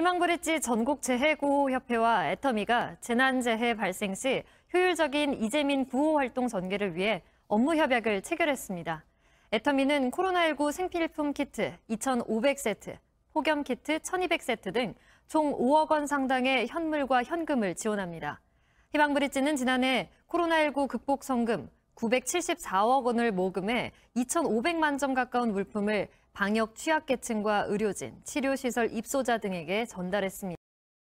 희망브릿지 전국재해구호협회와 애터미가 재난재해 발생 시 효율적인 이재민 구호활동 전개를 위해 업무 협약을 체결했습니다. 애터미는 코로나19 생필품 키트 2,500세트, 폭염 키트 1,200세트 등 총 5억 원 상당의 현물과 현금을 지원합니다. 희망브릿지는 지난해 코로나19 극복 성금 974억 원을 모금해 2,500만 점 가까운 물품을 방역 취약계층과 의료진, 치료시설 입소자 등에게 전달했습니다.